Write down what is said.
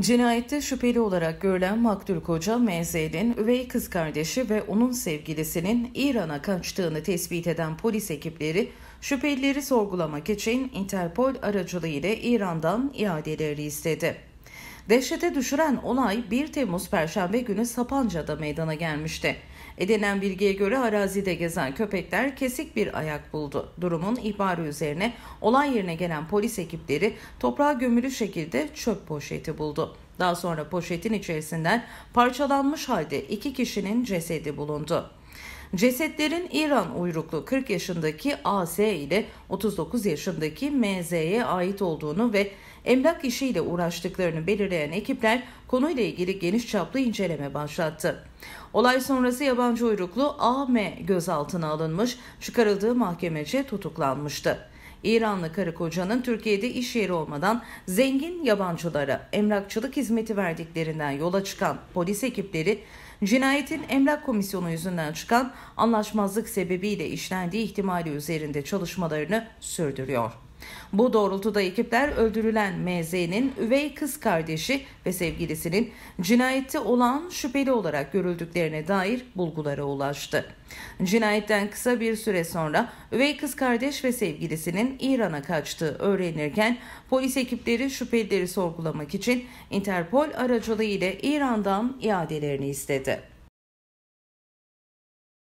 Cinayette şüpheli olarak görülen maktul koca Mezel'in üvey kız kardeşi ve onun sevgilisinin İran'a kaçtığını tespit eden polis ekipleri şüphelileri sorgulamak için Interpol aracılığıyla İran'dan iadeleri istedi. Dehşete düşüren olay 1 Temmuz Perşembe günü Sapanca'da meydana gelmişti. Edinen bilgiye göre arazide gezen köpekler kesik bir ayak buldu. Durumun ihbarı üzerine olay yerine gelen polis ekipleri toprağa gömülü şekilde çöp poşeti buldu. Daha sonra poşetin içerisinden parçalanmış halde iki kişinin cesedi bulundu. Cesetlerin İran uyruklu 40 yaşındaki AS ile 39 yaşındaki MZ'ye ait olduğunu ve emlak işiyle uğraştıklarını belirleyen ekipler konuyla ilgili geniş çaplı inceleme başlattı. Olay sonrası yabancı uyruklu AM gözaltına alınmış, çıkarıldığı mahkemece tutuklanmıştı. İranlı karı kocanın Türkiye'de iş yeri olmadan zengin yabancılara emlakçılık hizmeti verdiklerinden yola çıkan polis ekipleri cinayetin emlak komisyonu yüzünden çıkan anlaşmazlık sebebiyle işlendiği ihtimali üzerinde çalışmalarını sürdürüyor. Bu doğrultuda ekipler öldürülen MZ'nin üvey kız kardeşi ve sevgilisinin cinayette olan şüpheli olarak görüldüklerine dair bulgulara ulaştı. Cinayetten kısa bir süre sonra üvey kız kardeş ve sevgilisinin İran'a kaçtığı öğrenirken polis ekipleri şüphelileri sorgulamak için Interpol aracılığı ile İran'dan iadelerini istedi.